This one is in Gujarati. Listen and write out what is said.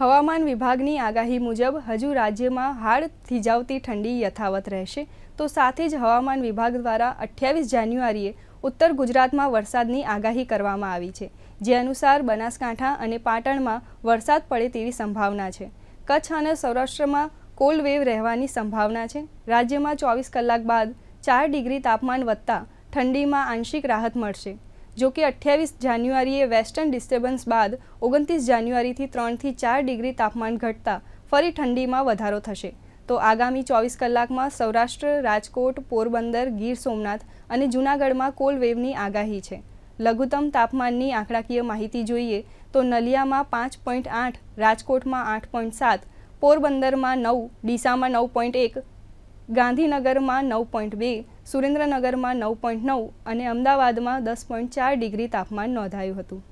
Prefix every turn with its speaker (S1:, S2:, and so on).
S1: હવામાન વિભાગની આગાહી મુજબ હજુ રાજ્યમાં હાડ થીજાવતી ઠંડી યથાવત રહેશે તો સાથે જ હવામાન વિભાગ દ્વારા અઠ્યાવીસ જાન્યુઆરીએ ઉત્તર ગુજરાતમાં વરસાદની આગાહી કરવામાં આવી છે જે અનુસાર બનાસકાંઠા અને પાટણમાં વરસાદ પડે તેવી સંભાવના છે કચ્છ અને સૌરાષ્ટ્રમાં કોલ્ડ વેવ રહેવાની સંભાવના છે રાજ્યમાં ચોવીસ કલાક બાદ ચાર ડિગ્રી તાપમાન વધતા ઠંડીમાં આંશિક રાહત મળશે જો કે અઠ્યાવીસ જાન્યુઆરીએ વેસ્ટર્ન ડિસ્ટર્બન્સ બાદ ઓગણત્રીસ જાન્યુઆરીથી ત્રણથી ચાર ડિગ્રી તાપમાન ઘટતા ફરી ઠંડીમાં વધારો થશે તો આગામી ચોવીસ કલાકમાં સૌરાષ્ટ્ર રાજકોટ પોરબંદર ગીર સોમનાથ અને જૂનાગઢમાં કોલ્ડ વેવની આગાહી છે લઘુત્તમ તાપમાનની આંકડાકીય માહિતી જોઈએ તો નલિયામાં પાંચ પોઈન્ટ આઠ રાજકોટમાં આઠ પોઈન્ટ સાત પોરબંદરમાં નવ ડીસામાં નવ પોઈન્ટ એક ગાંધીનગરમાં નવ પોઈન્ટ બે સુરેન્દ્રનગરમાં નવ પોઈન્ટ નવ અને અમદાવાદમાં દસ પોઈન્ટ ચાર ડિગ્રી તાપમાન નોંધાયું હતું